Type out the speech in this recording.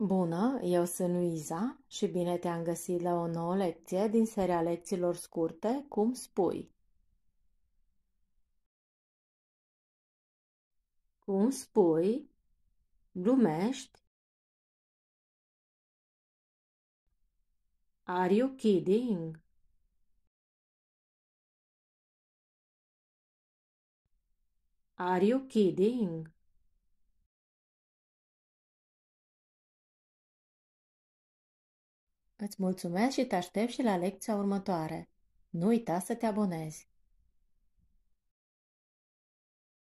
Bună, eu sunt Luiza și bine te-am găsit la o nouă lecție din seria lecțiilor scurte Cum spui. Cum spui, glumești, Are you kidding? Are you kidding? Îți mulțumesc și te aștept și la lecția următoare. Nu uita să te abonezi!